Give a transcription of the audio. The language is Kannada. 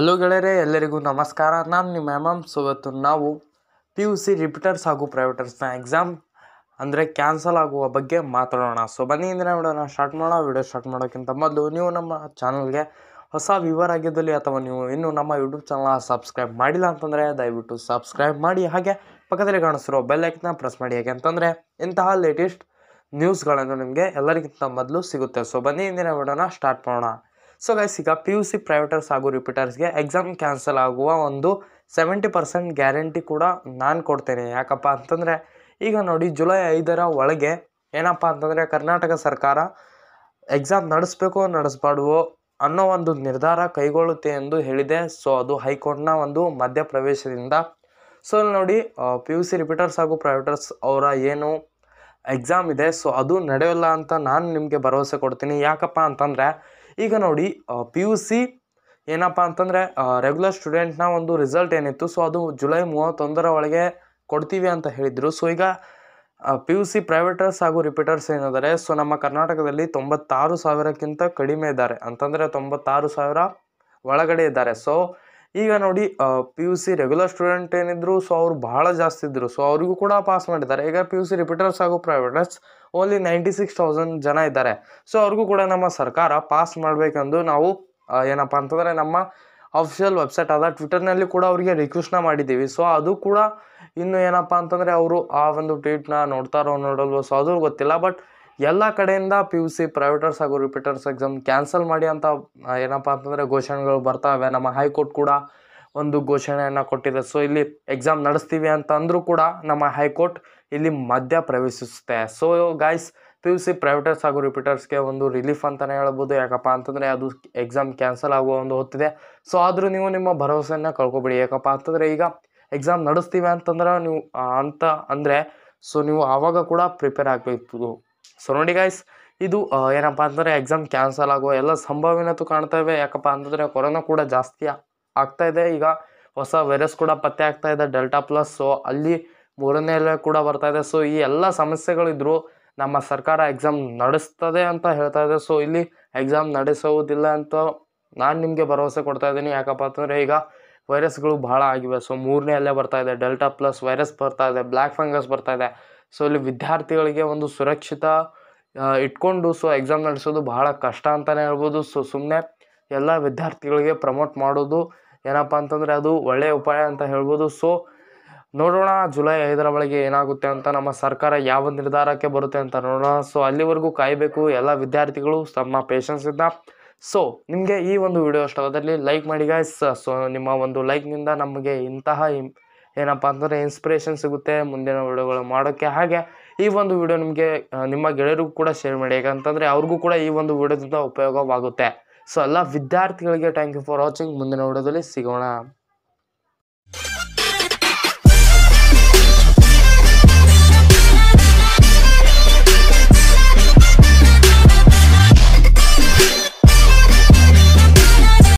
ಹಲೋ ಗೆಳೆಯರೇ ಎಲ್ಲರಿಗೂ ನಮಸ್ಕಾರ ನಾನು ನಿಮ್ಮ ಎಮ್ ಎಮ್ ನಾವು ಪಿ ಯು ಸಿ ರಿಪೀಟರ್ಸ್ ಹಾಗೂ ಪ್ರೈವೇಟರ್ಸ್ನ ಎಕ್ಸಾಮ್ ಅಂದರೆ ಕ್ಯಾನ್ಸಲ್ ಆಗುವ ಬಗ್ಗೆ ಮಾತಾಡೋಣ ಸೊ ಬನ್ನಿ ಇಂದಿನ ವಿಡಿಯೋನ ಸ್ಟಾರ್ಟ್ ಮಾಡೋಣ ವಿಡಿಯೋ ಸ್ಟಾರ್ಟ್ ಮಾಡೋಕ್ಕಿಂತ ಮೊದಲು ನೀವು ನಮ್ಮ ಚಾನಲ್ಗೆ ಹೊಸ ವ್ಯೂವರ್ ಆಗಿದ್ದಲ್ಲಿ ಅಥವಾ ನೀವು ಇನ್ನೂ ನಮ್ಮ ಯೂಟ್ಯೂಬ್ ಚಾನಲ್ನ ಸಬ್ಸ್ಕ್ರೈಬ್ ಮಾಡಿಲ್ಲ ಅಂತಂದರೆ ದಯವಿಟ್ಟು ಸಬ್ಸ್ಕ್ರೈಬ್ ಮಾಡಿ ಹಾಗೆ ಪಕ್ಕದಲ್ಲಿ ಕಾಣಿಸಿರೋ ಬೆಲ್ಲೈಕ್ನ ಪ್ರೆಸ್ ಮಾಡಿ ಯಾಕೆ ಅಂತಂದರೆ ಇಂತಹ ಲೇಟೆಸ್ಟ್ ನ್ಯೂಸ್ಗಳನ್ನು ನಿಮಗೆ ಎಲ್ಲರಿಗಿಂತ ಮೊದಲು ಸಿಗುತ್ತೆ ಸೊ ಬನ್ನಿ ಇಂದಿನ ವಿಡಿಯೋನ ಸ್ಟಾರ್ಟ್ ಮಾಡೋಣ ಸೊ ಗೈಸ್ ಈಗ ಪಿ ಯು ಸಿ ಪ್ರೈವೇಟರ್ಸ್ ಹಾಗೂ ರಿಪೀಟರ್ಸ್ಗೆ ಎಕ್ಸಾಮ್ ಕ್ಯಾನ್ಸಲ್ ಆಗುವ ಒಂದು ಸೆವೆಂಟಿ ಪರ್ಸೆಂಟ್ ಗ್ಯಾರಂಟಿ ಕೂಡ ನಾನು ಕೊಡ್ತೇನೆ ಯಾಕಪ್ಪ ಅಂತಂದರೆ ಈಗ ನೋಡಿ ಜುಲೈ ಐದರ ಒಳಗೆ ಏನಪ್ಪ ಅಂತಂದರೆ ಕರ್ನಾಟಕ ಸರ್ಕಾರ ಎಕ್ಸಾಮ್ ನಡೆಸಬೇಕು ನಡೆಸ್ಬಾಡುವೋ ಅನ್ನೋ ಒಂದು ನಿರ್ಧಾರ ಕೈಗೊಳ್ಳುತ್ತೆ ಎಂದು ಹೇಳಿದೆ ಸೊ ಅದು ಹೈಕೋರ್ಟ್ನ ಒಂದು ಮಧ್ಯಪ್ರವೇಶದಿಂದ ಸೊ ಅಲ್ಲಿ ನೋಡಿ ಪಿ ಯು ಸಿ ರಿಪೀಟರ್ಸ್ ಹಾಗೂ ಪ್ರೈವೇಟರ್ಸ್ ಅವರ ಏನು ಎಕ್ಸಾಮ್ ಇದೆ ಸೊ ಅದು ನಡೆಯೋಲ್ಲ ಅಂತ ನಾನು ನಿಮಗೆ ಭರವಸೆ ಕೊಡ್ತೀನಿ ಯಾಕಪ್ಪ ಅಂತಂದರೆ ಈಗ ನೋಡಿ ಪಿ ಯು ಸಿ ಏನಪ್ಪ ಅಂತಂದರೆ ರೆಗ್ಯುಲರ್ ಸ್ಟೂಡೆಂಟ್ನ ಒಂದು ರಿಸಲ್ಟ್ ಏನಿತ್ತು ಸೊ ಅದು ಜುಲೈ ಮೂವತ್ತೊಂದರ ಒಳಗೆ ಕೊಡ್ತೀವಿ ಅಂತ ಹೇಳಿದರು ಸೊ ಈಗ ಪಿ ಯು ಸಿ ಪ್ರೈವೇಟರ್ಸ್ ಹಾಗೂ ರಿಪೀಟರ್ಸ್ ಏನಿದ್ದಾರೆ ಸೊ ನಮ್ಮ ಕರ್ನಾಟಕದಲ್ಲಿ ತೊಂಬತ್ತಾರು ಸಾವಿರಕ್ಕಿಂತ ಕಡಿಮೆ ಇದ್ದಾರೆ ಅಂತಂದರೆ ತೊಂಬತ್ತಾರು ಸಾವಿರ ಒಳಗಡೆ ಇದ್ದಾರೆ ಸೊ ಈಗ ನೋಡಿ P U C regular student ಏನಿದ್ರು ಸೊ ಅವ್ರು ಭಾಳ ಜಾಸ್ತಿ ಇದ್ದರು ಸೊ ಅವರಿಗೂ ಕೂಡ ಪಾಸ್ ಮಾಡಿದ್ದಾರೆ ಈಗ ಪಿ ಯು ಸಿ ರಿಪೀಟರ್ಸ್ ಹಾಗೂ privaters only ninety six thousand ಜನ ಇದ್ದಾರೆ ಸೊ ಅವ್ರಿಗೂ ಕೂಡ ನಮ್ಮ ಸರ್ಕಾರ ಪಾಸ್ ಮಾಡಬೇಕೆಂದು ನಾವು ಏನಪ್ಪ ಅಂತಂದರೆ ನಮ್ಮ ಅಫಿಷಿಯಲ್ ವೆಬ್ಸೈಟ್ ಆದ ಟ್ವಿಟರ್ನಲ್ಲಿ ಕೂಡ ಅವರಿಗೆ ರಿಕ್ವೆಸ್ಟ್ನ ಮಾಡಿದ್ದೀವಿ ಸೊ ಅದು ಕೂಡ ಇನ್ನು ಏನಪ್ಪ ಅಂತಂದರೆ ಅವರು ಆ ಒಂದು ಟ್ವೀಟ್ನ ನೋಡ್ತಾರೋ ನೋಡಲ್ವೋ ಸೊ ಅದು ಗೊತ್ತಿಲ್ಲ ಬಟ್ ಎಲ್ಲ ಕಡೆಯಿಂದ ಪಿ ಯು ಸಿ ಪ್ರೈವೇಟರ್ಸ್ ಹಾಗೂ ರಿಪೀಟರ್ಸ್ ಎಕ್ಸಾಮ್ ಕ್ಯಾನ್ಸಲ್ ಮಾಡಿ ಅಂತ ಏನಪ್ಪ ಅಂತಂದರೆ ಘೋಷಣೆಗಳು ಬರ್ತಾವೆ ನಮ್ಮ ಹೈಕೋರ್ಟ್ ಕೂಡ ಒಂದು ಘೋಷಣೆಯನ್ನು ಕೊಟ್ಟಿದೆ ಸೊ ಇಲ್ಲಿ ಎಕ್ಸಾಮ್ ನಡೆಸ್ತೀವಿ ಅಂತ ಅಂದರೂ ಕೂಡ ನಮ್ಮ ಹೈಕೋರ್ಟ್ ಇಲ್ಲಿ ಮಧ್ಯ ಪ್ರವೇಶಿಸುತ್ತೆ so guys P U C privaters ಹಾಗೂ ರಿಪೀಟರ್ಸ್ಗೆ ಒಂದು ರಿಲೀಫ್ ಅಂತಲೇ ಹೇಳ್ಬೋದು ಯಾಕಪ್ಪ ಅಂತಂದರೆ ಅದು ಎಕ್ಸಾಮ್ ಕ್ಯಾನ್ಸಲ್ ಆಗುವ ಒಂದು ಹೊತ್ತಿದೆ ಸೊ ಆದರೂ ನೀವು ನಿಮ್ಮ ಭರವಸೆಯನ್ನು ಕಳ್ಕೊಬೇಡಿ ಯಾಕಪ್ಪ ಅಂತಂದರೆ ಈಗ ಎಕ್ಸಾಮ್ ನಡೆಸ್ತೀವಿ ಅಂತಂದ್ರೆ ನೀವು ಅಂತ ಅಂದರೆ ಸೊ ನೀವು ಆವಾಗ ಕೂಡ ಪ್ರಿಪೇರ್ ಆಗಬೇಕು ಸೊ ನೋಡಿ ಗಾಯ್ಸ್ ಇದು ಏನಪ್ಪ ಅಂತಂದರೆ ಎಕ್ಸಾಮ್ ಕ್ಯಾನ್ಸಲ್ ಆಗೋ ಎಲ್ಲ ಕಾಣ್ತಾ ಇವೆ ಯಾಕಪ್ಪ ಅಂತಂದರೆ ಕೊರೋನಾ ಕೂಡ ಜಾಸ್ತಿ ಆಗ್ತಾ ಇದೆ ಈಗ ಹೊಸ ವೈರಸ್ ಕೂಡ ಪತ್ತೆ ಆಗ್ತಾ ಇದೆ ಡೆಲ್ಟಾ ಪ್ಲಸ್ ಸೊ ಅಲ್ಲಿ ಮೂರನೇ ಅಲೆ ಕೂಡ ಬರ್ತಾ ಇದೆ ಸೊ ಈ ಎಲ್ಲ ಸಮಸ್ಯೆಗಳಿದ್ರು ನಮ್ಮ ಸರ್ಕಾರ ಎಕ್ಸಾಮ್ ನಡೆಸ್ತದೆ ಅಂತ ಹೇಳ್ತಾ ಇದೆ ಸೊ ಇಲ್ಲಿ ಎಕ್ಸಾಮ್ ನಡೆಸುವುದಿಲ್ಲ ಅಂತ ನಾನು ನಿಮಗೆ ಭರವಸೆ ಕೊಡ್ತಾ ಇದ್ದೀನಿ ಯಾಕಪ್ಪ ಅಂತಂದರೆ ಈಗ ವೈರಸ್ಗಳು ಭಾಳ ಆಗಿವೆ ಸೊ ಮೂರನೇ ಅಲ್ಲೇ ಬರ್ತಾ ಇದೆ ಡೆಲ್ಟಾ ಪ್ಲಸ್ ವೈರಸ್ ಬರ್ತಾ ಇದೆ ಬ್ಲ್ಯಾಕ್ ಫಂಗಸ್ ಬರ್ತಾ ಇದೆ ಸೊ ಇಲ್ಲಿ ವಿದ್ಯಾರ್ಥಿಗಳಿಗೆ ಒಂದು ಸುರಕ್ಷಿತ ಇಟ್ಕೊಂಡು ಸೊ ಎಕ್ಸಾಮ್ ನಡೆಸೋದು ಬಹಳ ಕಷ್ಟ ಅಂತಲೇ ಹೇಳ್ಬೋದು ಸೊ ಸುಮ್ಮನೆ ಎಲ್ಲ ವಿದ್ಯಾರ್ಥಿಗಳಿಗೆ ಪ್ರಮೋಟ್ ಮಾಡೋದು ಏನಪ್ಪ ಅಂತಂದರೆ ಅದು ಒಳ್ಳೆಯ ಉಪಾಯ ಅಂತ ಹೇಳ್ಬೋದು ಸೊ ನೋಡೋಣ ಜುಲೈ ಐದರ ಒಳಗೆ ಏನಾಗುತ್ತೆ ಅಂತ ನಮ್ಮ ಸರ್ಕಾರ ಯಾವ ನಿರ್ಧಾರಕ್ಕೆ ಬರುತ್ತೆ ಅಂತ ನೋಡೋಣ ಸೊ ಅಲ್ಲಿವರೆಗೂ ಕಾಯಬೇಕು ಎಲ್ಲ ವಿದ್ಯಾರ್ಥಿಗಳು ತಮ್ಮ ಪೇಷನ್ಸಿಂದ ಸೊ ನಿಮಗೆ ಈ ಒಂದು ವಿಡಿಯೋ ಇಷ್ಟವಾದಲ್ಲಿ ಲೈಕ್ ಮಾಡಿ ಗಾಯ್ಸ್ ಸೊ ನಿಮ್ಮ ಒಂದು ಲೈಕ್ನಿಂದ ನಮಗೆ ಇಂತಹ ಏನಪ್ಪ ಅಂದರೆ ಇನ್ಸ್ಪಿರೇಷನ್ ಸಿಗುತ್ತೆ ಮುಂದಿನ ವೀಡಿಯೋಗಳು ಮಾಡೋಕ್ಕೆ ಹಾಗೆ ಈ ಒಂದು ವಿಡಿಯೋ ನಿಮಗೆ ನಿಮ್ಮ ಗೆಳೆಯರಿಗೂ ಕೂಡ ಶೇರ್ ಮಾಡಿ ಯಾಕಂತಂದರೆ ಅವ್ರಿಗೂ ಕೂಡ ಈ ಒಂದು ವಿಡಿಯೋದಿಂದ ಉಪಯೋಗವಾಗುತ್ತೆ ಸೊ ಎಲ್ಲ ವಿದ್ಯಾರ್ಥಿಗಳಿಗೆ ಥ್ಯಾಂಕ್ ಯು ಫಾರ್ ವಾಚಿಂಗ್ ಮುಂದಿನ ವಿಡಿಯೋದಲ್ಲಿ ಸಿಗೋಣ